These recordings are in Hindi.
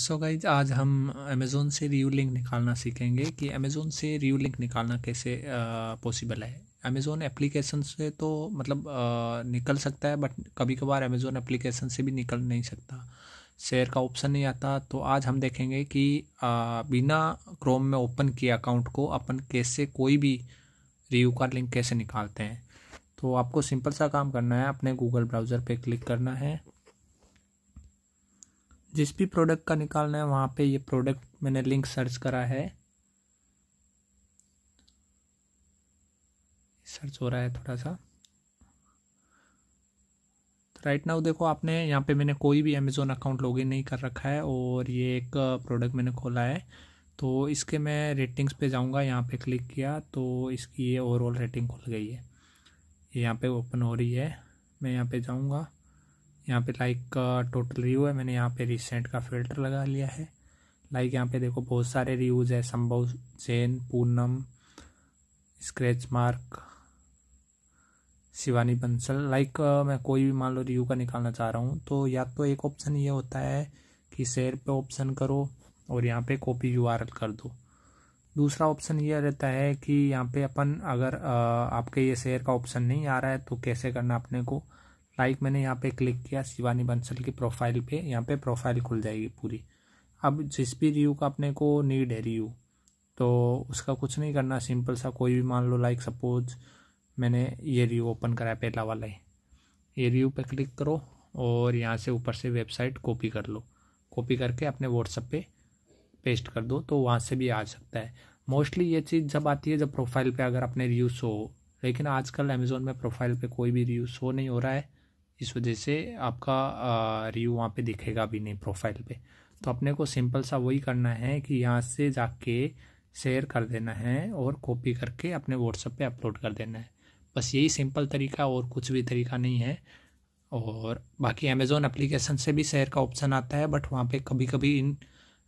सो so गाइज आज हम अमेज़ोन से रिव्यू लिंक निकालना सीखेंगे कि अमेज़ोन से रिव्यू लिंक निकालना कैसे पॉसिबल है अमेज़ोन एप्लीकेशन से तो मतलब आ, निकल सकता है बट कभी कभार अमेज़ोन एप्लीकेशन से भी निकल नहीं सकता शेयर का ऑप्शन नहीं आता तो आज हम देखेंगे कि आ, बिना क्रोम में ओपन किए अकाउंट को अपन कैसे कोई भी रिव्यू का लिंक कैसे निकालते हैं तो आपको सिंपल सा काम करना है अपने गूगल ब्राउज़र पर क्लिक करना है जिस भी प्रोडक्ट का निकालना है वहाँ पे ये प्रोडक्ट मैंने लिंक सर्च करा है सर्च हो रहा है थोड़ा सा राइट तो नाउ देखो आपने यहाँ पे मैंने कोई भी अमेज़ोन अकाउंट लॉगिन नहीं कर रखा है और ये एक प्रोडक्ट मैंने खोला है तो इसके मैं रेटिंग्स पे जाऊँगा यहाँ पे क्लिक किया तो इसकी ये ओवरऑल रेटिंग खुल गई है ये यहाँ पे ओपन हो रही है मैं यहाँ पे जाऊँगा यहाँ पे लाइक का टोटल रिव्यू है मैंने यहाँ पे रिसेंट का फिल्टर लगा लिया है लाइक यहाँ पे देखो बहुत सारे रिव्यूज़ है Sambhav Jain Poonam scratch mark Shivani Bansal like uh, मैं कोई भी मान लो रिव्यू का निकालना चाह रहा हूँ तो या तो एक ऑप्शन ये होता है कि शेयर पे ऑप्शन करो और यहाँ पे कॉपी यू कर दो दूसरा ऑप्शन ये रहता है कि यहाँ पे अपन अगर uh, आपके ये शेयर का ऑप्शन नहीं आ रहा है तो कैसे करना अपने को लाइक मैंने यहाँ पे क्लिक किया शिवानी बंसल की प्रोफाइल पे यहाँ पे प्रोफाइल खुल जाएगी पूरी अब जिस भी रिव्यू का अपने को नीड है रिव्यू तो उसका कुछ नहीं करना सिंपल सा कोई भी मान लो लाइक सपोज मैंने ये रिव्यू ओपन कराया पहला वाला ही ये रिव्यू पे क्लिक करो और यहाँ से ऊपर से वेबसाइट कॉपी कर लो कॉपी करके अपने व्हाट्सअप पे पेस्ट कर दो तो वहाँ से भी आ सकता है मोस्टली ये चीज़ जब आती है जब प्रोफाइल पे अगर अपने रिव्यू शो हो लेकिन आजकल अमेज़ोन में प्रोफाइल पे कोई भी रिव्यू शो नहीं हो रहा है इस वजह से आपका रिव्यू वहाँ पे दिखेगा भी नहीं प्रोफाइल पे तो अपने को सिंपल सा वही करना है कि यहाँ से जाके शेयर कर देना है और कॉपी करके अपने व्हाट्सएप पे अपलोड कर देना है बस यही सिंपल तरीका और कुछ भी तरीका नहीं है और बाकी अमेज़ोन एप्लीकेशन से भी शेयर का ऑप्शन आता है बट वहाँ पे कभी कभी इन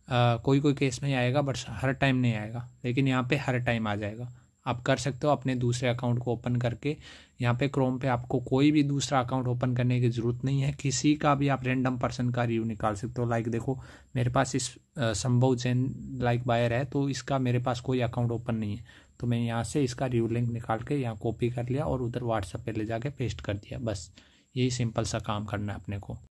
आ, कोई कोई केस में आएगा बट हर टाइम नहीं आएगा लेकिन यहाँ पे हर टाइम आ जाएगा आप कर सकते हो अपने दूसरे अकाउंट को ओपन करके यहाँ पे क्रोम पे आपको कोई भी दूसरा अकाउंट ओपन करने की ज़रूरत नहीं है किसी का भी आप रेंडम पर्सन का रिव्यू निकाल सकते हो लाइक देखो मेरे पास इस संभव जैन लाइक बायर है तो इसका मेरे पास कोई अकाउंट ओपन नहीं है तो मैं यहाँ से इसका रिव्यू लिंक निकाल के यहाँ कॉपी कर लिया और उधर व्हाट्सएप पर ले जाके पेस्ट कर दिया बस यही सिंपल सा काम करना है अपने को